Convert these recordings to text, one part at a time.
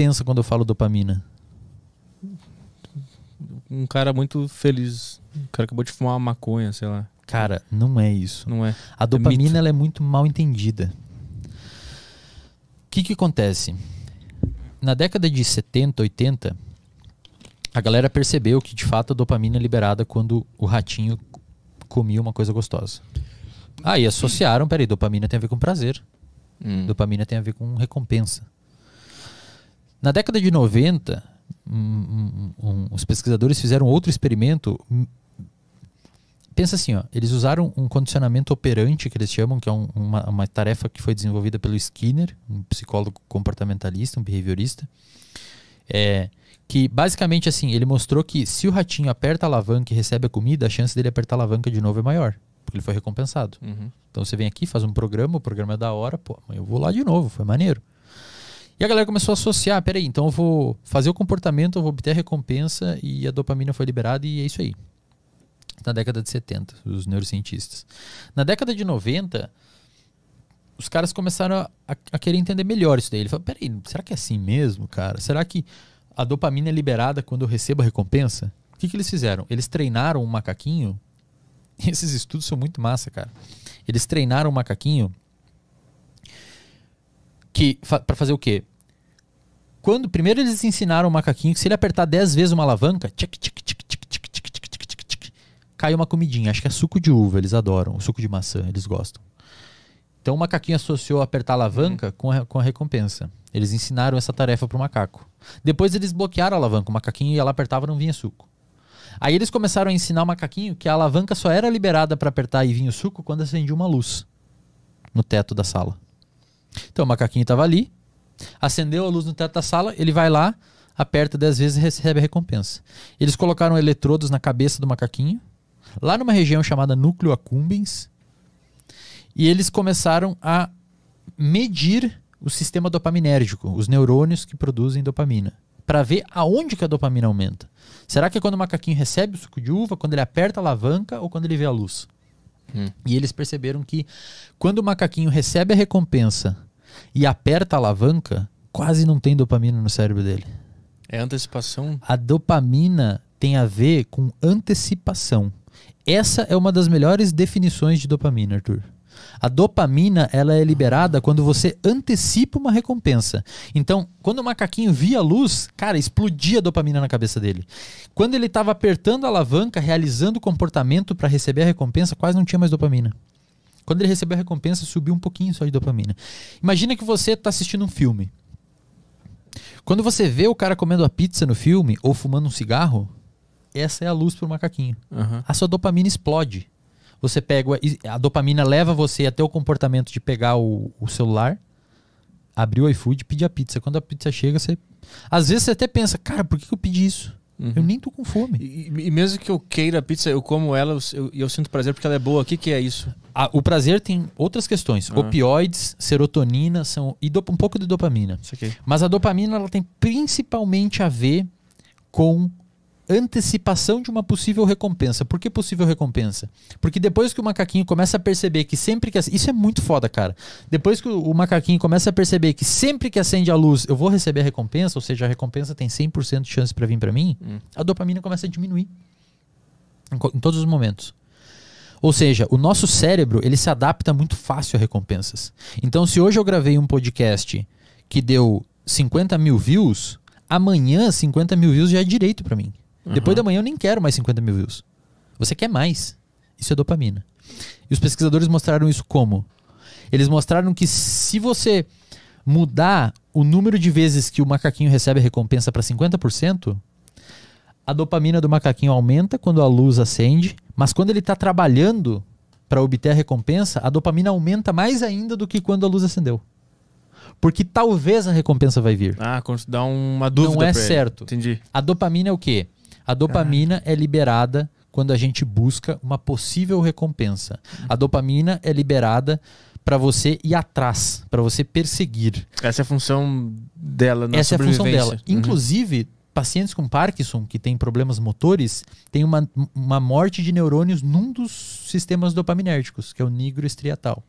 pensa quando eu falo dopamina? Um cara muito feliz. O um cara acabou de fumar uma maconha, sei lá. Cara, não é isso. Não é. A é dopamina é, ela é muito mal entendida. O que, que acontece? Na década de 70, 80, a galera percebeu que de fato a dopamina é liberada quando o ratinho comia uma coisa gostosa. Aí ah, associaram, peraí, dopamina tem a ver com prazer. Hum. Dopamina tem a ver com recompensa. Na década de 90, um, um, os pesquisadores fizeram outro experimento. Pensa assim, ó, eles usaram um condicionamento operante, que eles chamam, que é uma, uma tarefa que foi desenvolvida pelo Skinner, um psicólogo comportamentalista, um behaviorista. É, que basicamente assim, ele mostrou que se o ratinho aperta a alavanca e recebe a comida, a chance dele apertar a alavanca de novo é maior, porque ele foi recompensado. Uhum. Então você vem aqui, faz um programa, o programa é da hora, pô, eu vou lá de novo, foi maneiro. E a galera começou a associar, peraí, então eu vou fazer o comportamento, eu vou obter a recompensa e a dopamina foi liberada e é isso aí. Na década de 70, os neurocientistas. Na década de 90, os caras começaram a, a, querer entender melhor isso daí. Ele falou, peraí, será que é assim mesmo, cara? Será que a dopamina é liberada quando eu recebo a recompensa? O que, que eles fizeram? Eles treinaram um macaquinho. Esses estudos são muito massa, cara. Eles treinaram um macaquinho que fa para fazer o quê? Quando primeiro eles ensinaram o macaquinho que se ele apertar 10 vezes uma alavanca, tchic, tchic, tchic, tchic, tchic, tchic, tchic, tchic, tchic, cai uma comidinha. Acho que é suco de uva, eles adoram. O suco de maçã, eles gostam. Então o macaquinho associou apertar a alavanca uhum. com, a, com a recompensa. Eles ensinaram essa tarefa para o macaco. Depois eles bloquearam a alavanca. O macaquinho ia lá, apertava não vinha suco. Aí eles começaram a ensinar o macaquinho que a alavanca só era liberada para apertar e vinha o suco quando acendia uma luz no teto da sala. Então o macaquinho estava ali, Acendeu a luz no teto da sala, ele vai lá, aperta 10 vezes e recebe a recompensa. Eles colocaram eletrodos na cabeça do macaquinho, lá numa região chamada núcleo accumbens, e eles começaram a medir o sistema dopaminérgico, os neurônios que produzem dopamina, para ver aonde que a dopamina aumenta. Será que é quando o macaquinho recebe o suco de uva, quando ele aperta a alavanca ou quando ele vê a luz? Hum. E eles perceberam que quando o macaquinho recebe a recompensa e aperta a alavanca, quase não tem dopamina no cérebro dele. É antecipação? A dopamina tem a ver com antecipação. Essa é uma das melhores definições de dopamina, Arthur. A dopamina ela é liberada quando você antecipa uma recompensa. Então, quando o macaquinho via a luz, cara, explodia a dopamina na cabeça dele. Quando ele estava apertando a alavanca, realizando o comportamento para receber a recompensa, quase não tinha mais dopamina. Quando ele recebeu a recompensa, subiu um pouquinho só de dopamina. Imagina que você está assistindo um filme. Quando você vê o cara comendo a pizza no filme ou fumando um cigarro, essa é a luz para o macaquinho. Uhum. A sua dopamina explode. Você pega a dopamina leva você até o comportamento de pegar o, o celular, abrir o iFood, pedir a pizza. Quando a pizza chega, você às vezes você até pensa, cara, por que eu pedi isso? Uhum. Eu nem tô com fome. E, e, mesmo que eu queira a pizza, eu como ela e eu, eu, sinto prazer porque ela é boa. O que, que é isso? Ah, o prazer tem outras questões. Ah. Opioides, serotonina são, e do, um pouco de dopamina. Mas a dopamina ela tem principalmente a ver com antecipação de uma possível recompensa. Por que possível recompensa? Porque depois que o macaquinho começa a perceber que sempre que. Isso é muito foda, cara. Depois que o macaquinho começa a perceber que sempre que acende a luz eu vou receber a recompensa, ou seja, a recompensa tem 100% de chance para vir para mim, hum. a dopamina começa a diminuir. Em, em todos os momentos. Ou seja, o nosso cérebro ele se adapta muito fácil a recompensas. Então, se hoje eu gravei um podcast que deu 50 mil views, amanhã 50 mil views já é direito para mim. Depois uhum. da manhã eu nem quero mais 50 mil views. Você quer mais. Isso é dopamina. E os pesquisadores mostraram isso como? Eles mostraram que se você mudar o número de vezes que o macaquinho recebe a recompensa para 50%, a dopamina do macaquinho aumenta quando a luz acende, mas quando ele está trabalhando para obter a recompensa, a dopamina aumenta mais ainda do que quando a luz acendeu. Porque talvez a recompensa vai vir. Ah, quando dá uma dúvida. Não é certo. Entendi. A dopamina é o quê? A dopamina é liberada quando a gente busca uma possível recompensa. A dopamina é liberada para você ir atrás, para você perseguir. Essa é a função dela na Essa é a função dela. Uhum. Inclusive, pacientes com Parkinson que têm problemas motores têm uma, uma morte de neurônios num dos sistemas dopaminérgicos, que é o estriatal.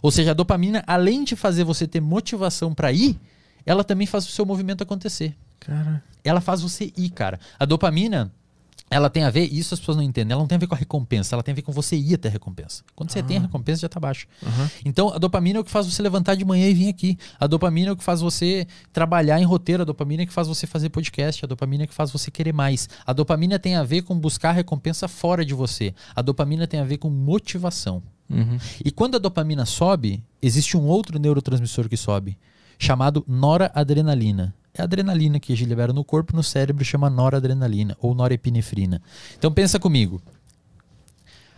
Ou seja, a dopamina, além de fazer você ter motivação para ir, ela também faz o seu movimento acontecer. Cara ela faz você ir, cara. A dopamina, ela tem a ver, isso as pessoas não entendem, ela não tem a ver com a recompensa, ela tem a ver com você ir até a recompensa. Quando você ah. tem a ah. recompensa, já está baixo. Uhum. Então, a dopamina é o que faz você levantar de manhã e vir aqui. A dopamina é o que faz você trabalhar em roteiro, a dopamina é que faz você fazer podcast, a dopamina é que faz você querer mais. A dopamina tem a ver com buscar recompensa fora de você. A dopamina tem a ver com motivação. Uhum. E quando a dopamina sobe, existe um outro neurotransmissor que sobe, chamado noradrenalina é adrenalina que a gente libera no corpo, no cérebro chama noradrenalina ou norepinefrina. Então pensa comigo.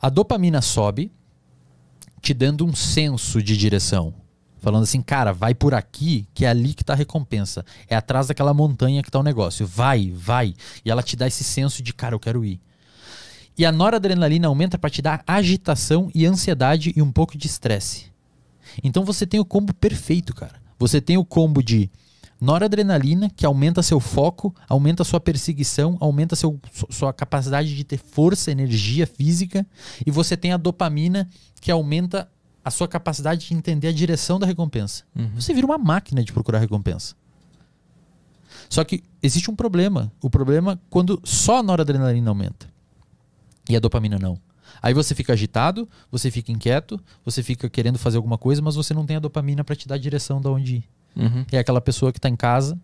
A dopamina sobe, te dando um senso de direção. Falando assim, cara, vai por aqui, que é ali que está a recompensa. É atrás daquela montanha que está o negócio. Vai, vai. E ela te dá esse senso de, cara, eu quero ir. E a noradrenalina aumenta para te dar agitação e ansiedade e um pouco de estresse. Então você tem o combo perfeito, cara. Você tem o combo de noradrenalina, que aumenta seu foco, aumenta sua perseguição, aumenta seu, sua capacidade de ter força, energia física, e você tem a dopamina, que aumenta a sua capacidade de entender a direção da recompensa. Uhum. Você vira uma máquina de procurar recompensa. Só que existe um problema. O problema é quando só a noradrenalina aumenta e a dopamina não. Aí você fica agitado, você fica inquieto, você fica querendo fazer alguma coisa, mas você não tem a dopamina para te dar a direção de onde ir. Uhum. É aquela pessoa que está em casa,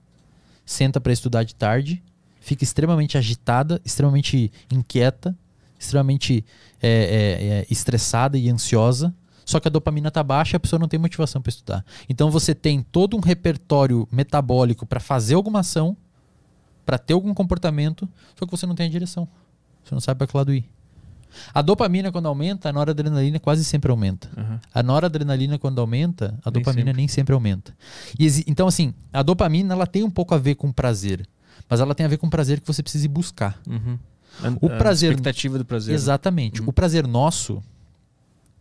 senta para estudar de tarde, fica extremamente agitada, extremamente inquieta, extremamente é, é, é, estressada e ansiosa. Só que a dopamina tá baixa e a pessoa não tem motivação para estudar. Então você tem todo um repertório metabólico para fazer alguma ação, para ter algum comportamento, só que você não tem a direção. Você não sabe para que lado ir. A dopamina, quando aumenta, a noradrenalina quase sempre aumenta. Uhum. A noradrenalina, quando aumenta, a nem dopamina sempre. nem sempre aumenta. E, então, assim, a dopamina ela tem um pouco a ver com prazer, mas ela tem a ver com prazer que você precisa ir buscar. Uhum. O a, prazer. A expectativa do prazer. Né? Exatamente. Uhum. O prazer nosso,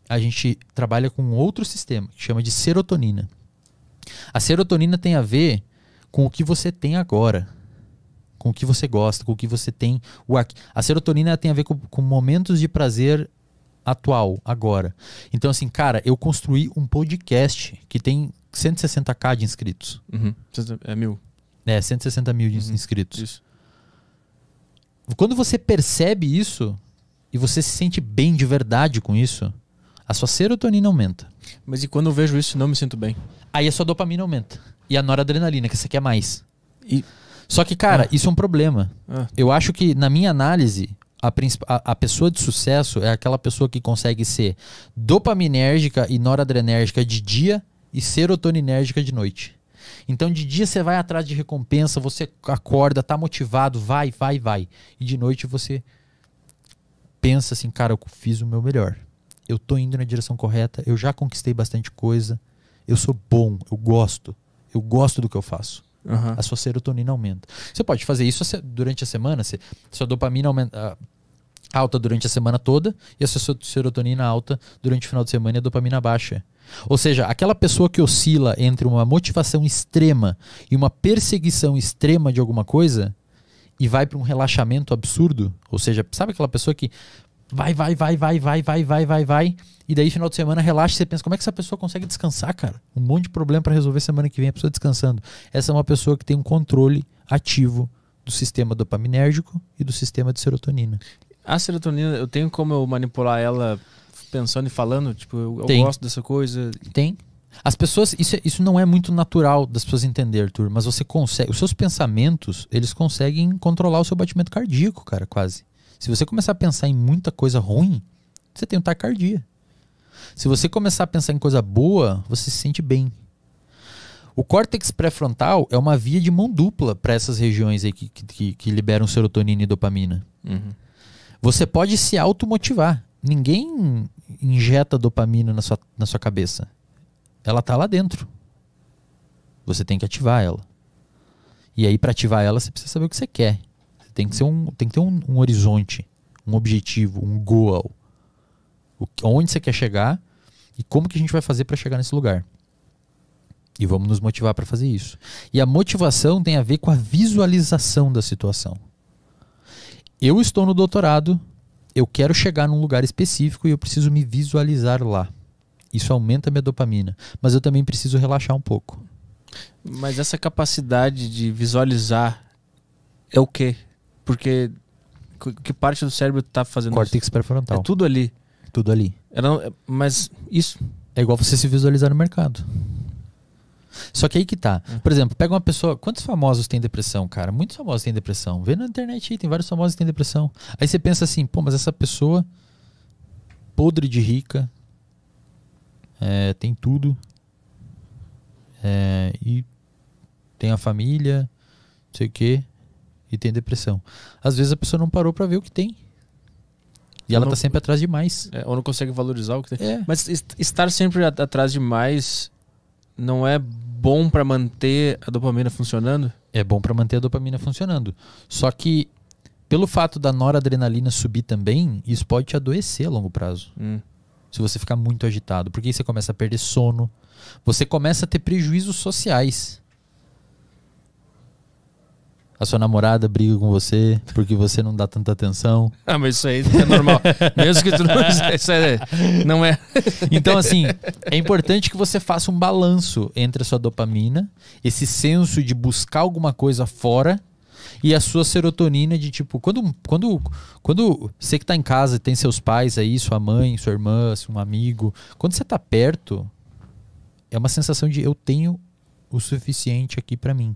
a gente trabalha com outro sistema, que chama de serotonina. A serotonina tem a ver com o que você tem agora com o que você gosta, com o que você tem. a serotonina tem a ver com, com momentos de prazer atual, agora. Então, assim, cara, eu construí um podcast que tem 160k de inscritos. Uhum. É mil. É, 160 mil de uhum. inscritos. Isso. Quando você percebe isso e você se sente bem de verdade com isso, a sua serotonina aumenta. Mas e quando eu vejo isso não me sinto bem? Aí a sua dopamina aumenta. E a noradrenalina, que você quer mais. E só que, cara, ah. isso é um problema. Ah. Eu acho que, na minha análise, a, a, a, pessoa de sucesso é aquela pessoa que consegue ser dopaminérgica e noradrenérgica de dia e serotoninérgica de noite. Então, de dia você vai atrás de recompensa, você acorda, tá motivado, vai, vai, vai. E de noite você pensa assim, cara, eu fiz o meu melhor. Eu tô indo na direção correta, eu já conquistei bastante coisa, eu sou bom, eu gosto, eu gosto do que eu faço. Uhum. A sua serotonina aumenta. Você pode fazer isso durante a semana, se sua dopamina aumenta, alta durante a semana toda e a sua serotonina alta durante o final de semana e a dopamina baixa. Ou seja, aquela pessoa que oscila entre uma motivação extrema e uma perseguição extrema de alguma coisa e vai para um relaxamento absurdo, ou seja, sabe aquela pessoa que Vai, vai, vai, vai, vai, vai, vai, vai, vai. E daí, final de semana, relaxa e você pensa: como é que essa pessoa consegue descansar, cara? Um monte de problema para resolver semana que vem, a pessoa descansando. Essa é uma pessoa que tem um controle ativo do sistema dopaminérgico e do sistema de serotonina. A serotonina, eu tenho como eu manipular ela pensando e falando? Tipo, eu, eu gosto dessa coisa? Tem. As pessoas, isso, é, isso não é muito natural das pessoas entender, Arthur, mas você consegue, os seus pensamentos, eles conseguem controlar o seu batimento cardíaco, cara, quase. Se você começar a pensar em muita coisa ruim, você tem um taquicardia. Se você começar a pensar em coisa boa, você se sente bem. O córtex pré-frontal é uma via de mão dupla para essas regiões aí que, que, que, liberam serotonina e dopamina. Uhum. Você pode se automotivar. Ninguém injeta dopamina na sua, na sua cabeça. Ela tá lá dentro. Você tem que ativar ela. E aí, para ativar ela, você precisa saber o que você quer. Tem que, ser um, tem que ter um, um horizonte, um objetivo, um goal. O, onde você quer chegar e como que a gente vai fazer para chegar nesse lugar. E vamos nos motivar para fazer isso. E a motivação tem a ver com a visualização da situação. Eu estou no doutorado, eu quero chegar num lugar específico e eu preciso me visualizar lá. Isso aumenta a minha dopamina, mas eu também preciso relaxar um pouco. Mas essa capacidade de visualizar é o que porque que parte do cérebro tá fazendo Córtex isso? pré-frontal. É tudo ali. Tudo ali. Não, mas isso. É igual você se visualizar no mercado. Só que aí que tá. Uhum. Por exemplo, pega uma pessoa. Quantos famosos têm depressão, cara? Muitos famosos têm depressão. Vê na internet aí, tem vários famosos que têm depressão. Aí você pensa assim, pô, mas essa pessoa. podre de rica. É, tem tudo. É, e tem a família, não sei o quê e tem depressão. Às vezes a pessoa não parou para ver o que tem. E ela tá não, tá sempre atrás de mais. É, ou não consegue valorizar o que tem. É. Mas estar sempre atrás de mais não é bom para manter a dopamina funcionando? É bom para manter a dopamina funcionando. Só que pelo fato da noradrenalina subir também, isso pode te adoecer a longo prazo. Hum. Se você ficar muito agitado, porque aí você começa a perder sono, você começa a ter prejuízos sociais a sua namorada briga com você porque você não dá tanta atenção. Ah, mas isso aí é normal. Mesmo que tu não, isso aí não é. Então, assim, é importante que você faça um balanço entre a sua dopamina, esse senso de buscar alguma coisa fora e a sua serotonina de tipo, quando quando quando você que está em casa tem seus pais aí, sua mãe, sua irmã, um amigo, quando você está perto, é uma sensação de eu tenho o suficiente aqui para mim.